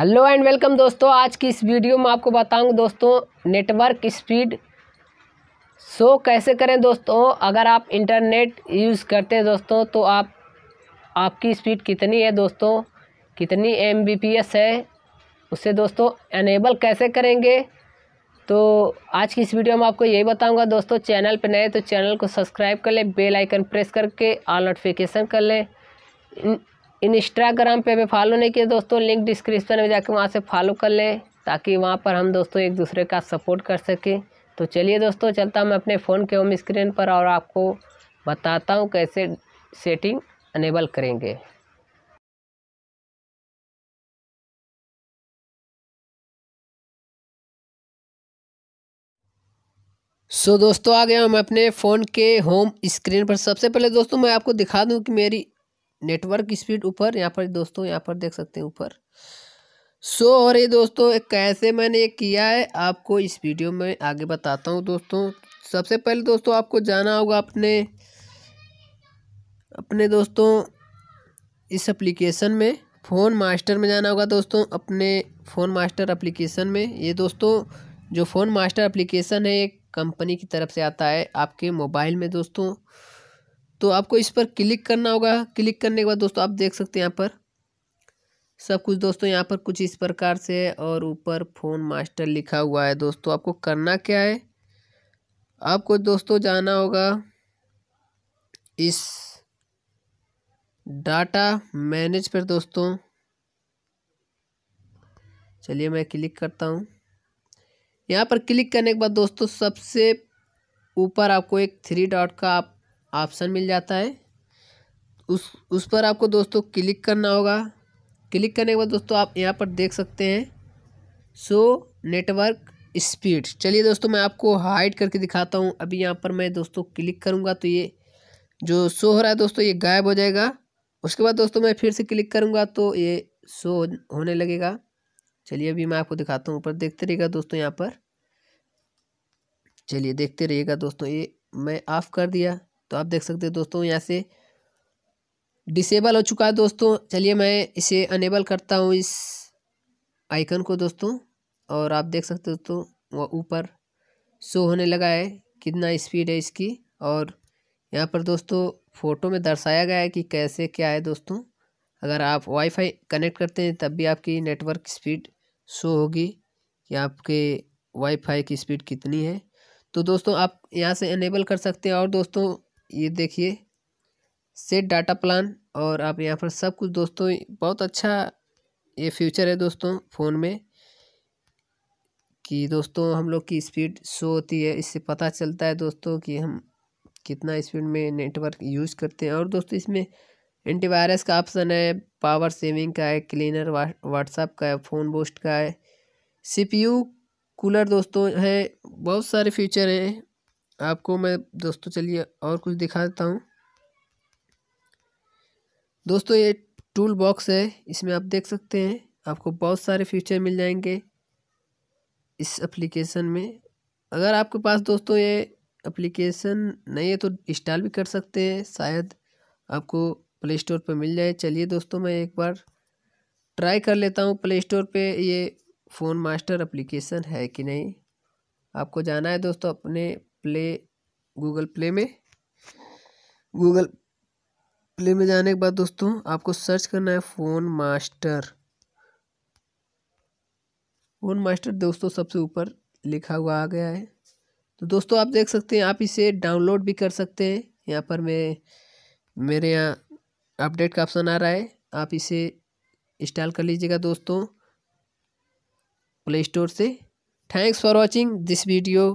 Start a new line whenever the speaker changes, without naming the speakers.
hello and welcome दोस्तों आज की इस वीडियो में आपको बताऊंगा दोस्तों नेटवर्क स्पीड शो कैसे करें दोस्तों अगर आप इंटरनेट यूज़ करते हैं दोस्तों तो आप आपकी स्पीड कितनी है दोस्तों कितनी एम है उसे दोस्तों एनेबल कैसे करेंगे तो आज की इस वीडियो में आपको यही बताऊंगा दोस्तों चैनल पर नए तो चैनल को सब्सक्राइब कर लें बेलाइकन प्रेस करके ऑल नोटिफिकेशन कर लें इंस्टाग्राम पे हमें फॉलो नहीं किए दोस्तों लिंक डिस्क्रिप्शन में जाके वहाँ से फॉलो कर लें ताकि वहाँ पर हम दोस्तों एक दूसरे का सपोर्ट कर सकें तो चलिए दोस्तों चलता मैं अपने फ़ोन के होम स्क्रीन पर और आपको बताता हूँ कैसे सेटिंग अनेबल करेंगे
सो so, दोस्तों आ गया हम अपने फ़ोन के होम स्क्रीन पर सबसे पहले दोस्तों मैं आपको दिखा दूं कि मेरी नेटवर्क स्पीड ऊपर यहाँ पर दोस्तों यहाँ पर देख सकते हैं ऊपर सो so, और ये दोस्तों कैसे मैंने ये किया है आपको इस वीडियो में आगे बताता हूँ दोस्तों सबसे पहले दोस्तों आपको जाना होगा अपने अपने दोस्तों इस एप्लीकेशन में फ़ोन मास्टर में जाना होगा दोस्तों अपने फ़ोन मास्टर एप्लीकेशन में ये दोस्तों जो फ़ोन मास्टर एप्लीकेशन है ये कंपनी की तरफ से आता है आपके मोबाइल में दोस्तों तो आपको इस पर क्लिक करना होगा क्लिक करने के बाद दोस्तों आप देख सकते हैं यहाँ पर सब कुछ दोस्तों यहाँ पर कुछ इस प्रकार से और ऊपर फ़ोन मास्टर लिखा हुआ है दोस्तों आपको करना क्या है आपको दोस्तों जाना होगा इस डाटा मैनेज पर दोस्तों चलिए मैं क्लिक करता हूँ यहाँ पर क्लिक करने के बाद दोस्तों सबसे ऊपर आपको एक थ्री डॉट का आप ऑप्शन मिल जाता है उस उस पर आपको दोस्तों क्लिक करना होगा क्लिक करने के बाद दोस्तों आप यहाँ पर देख सकते हैं सो नेटवर्क स्पीड चलिए दोस्तों मैं आपको हाइड करके दिखाता हूँ अभी यहाँ पर मैं दोस्तों क्लिक करूँगा तो ये जो शो हो रहा है दोस्तों ये गायब हो जाएगा उसके बाद दोस्तों मैं फिर से क्लिक करूँगा तो ये शो होने लगेगा चलिए अभी मैं आपको दिखाता हूँ ऊपर देखते रहिएगा दोस्तों यहाँ पर चलिए देखते रहिएगा दोस्तों ये मैं ऑफ़ कर दिया तो आप देख सकते हैं दोस्तों यहाँ से डिसेबल हो चुका है दोस्तों चलिए मैं इसे अनेबल करता हूँ इस आइकन को दोस्तों और आप देख सकते हो दोस्तों वह ऊपर शो होने लगा है कितना स्पीड है इसकी और यहाँ पर दोस्तों फ़ोटो में दर्शाया गया है कि कैसे क्या है दोस्तों अगर आप वाईफाई कनेक्ट करते हैं तब भी आपकी नेटवर्क स्पीड शो होगी कि आपके वाईफाई की स्पीड कितनी है तो दोस्तों आप यहाँ से इनेबल कर सकते हैं और दोस्तों ये देखिए सेट डाटा प्लान और आप यहाँ पर सब कुछ दोस्तों बहुत अच्छा ये फ्यूचर है दोस्तों फ़ोन में कि दोस्तों हम लोग की स्पीड शो होती है इससे पता चलता है दोस्तों कि हम कितना स्पीड में नेटवर्क यूज़ करते हैं और दोस्तों इसमें एंटीवायरस का ऑप्शन है पावर सेविंग का है क्लीनर व्हाट्सअप का है फ़ोन बूस्ट का है सीपीयू कूलर दोस्तों है बहुत सारे फीचर हैं आपको मैं दोस्तों चलिए और कुछ दिखा देता हूँ दोस्तों ये टूल बॉक्स है इसमें आप देख सकते हैं आपको बहुत सारे फीचर मिल जाएंगे इस एप्लीकेशन में अगर आपके पास दोस्तों ये एप्लीकेशन नहीं है तो इंस्टॉल भी कर सकते हैं शायद आपको प्ले स्टोर पर मिल जाए चलिए दोस्तों मैं एक बार ट्राई कर लेता हूँ प्ले स्टोर पर ये फ़ोन मास्टर एप्लीकेशन है कि नहीं आपको जाना है दोस्तों अपने प्ले गूगल प्ले में गूगल प्ले में जाने के बाद दोस्तों आपको सर्च करना है फ़ोन मास्टर फ़ोन मास्टर दोस्तों सबसे ऊपर लिखा हुआ आ गया है तो दोस्तों आप देख सकते हैं आप इसे डाउनलोड भी कर सकते हैं यहाँ पर मैं मेरे यहाँ अपडेट का ऑप्शन आ रहा है आप इसे इंस्टॉल कर लीजिएगा दोस्तों प्ले स्टोर से thanks for watching this video